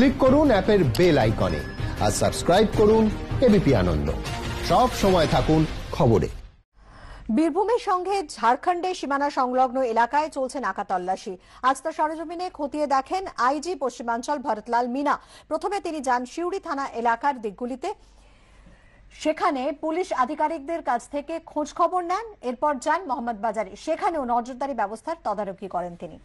click করুন অ্যাপের bell আইকনে আর সাবস্ক্রাইব করুন এবিপি আনন্দ সব সময় থাকুন খবরে বীরভূমের সঙ্গে ঝাড়খণ্ডের সীমানা সংলগ্ন এলাকায় চলছে নাকা তল্লাশি আজ তার সরজমিনে খতিয়ে দেখেন আইজি পশ্চিমাঞ্চল ভরতলাল মিনা প্রথমে তিনি যান শিউড়ি থানা এলাকার দিকগুলিতে সেখানে পুলিশ আধিকারিকদের কাছ থেকে খোঁজ খবর নেন এরপর যান মোহাম্মদ বাজারে সেখানেও নজরদারি ব্যবস্থার তদারকি করেন তিনি